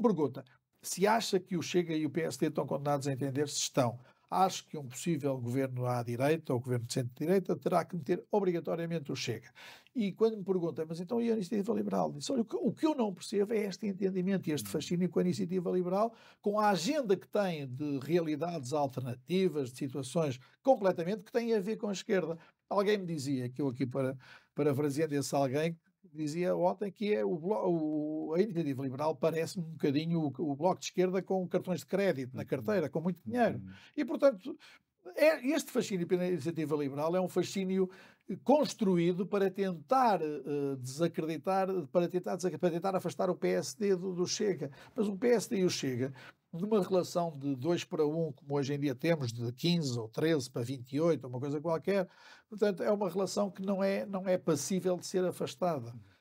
pergunta: se acha que o Chega e o PSD estão condenados a entender-se, estão. Acho que um possível governo à direita ou governo de centro-direita terá que meter obrigatoriamente o Chega. E quando me pergunta, mas então e a iniciativa liberal? Disse, olha, o que eu não percebo é este entendimento e este hum. fascínio com a iniciativa liberal, com a agenda que tem de realidades alternativas, de situações completamente que têm a ver com a esquerda. Alguém me dizia, que eu aqui para, parafraseando esse alguém, dizia ontem, que é o, o a iniciativa liberal parece-me um bocadinho o, o, bloco de esquerda com cartões de crédito na uhum. carteira, com muito dinheiro. Uhum. E, portanto, é, este fascínio pela iniciativa liberal é um fascínio eh, construído para tentar uh, desacreditar, para tentar, para tentar afastar o PSD do, do, Chega. Mas o PSD e o Chega numa relação de 2 para 1, como hoje em dia temos, de 15 ou 13 para 28, uma coisa qualquer, portanto, é uma relação que não é, não é passível de ser afastada. Uhum.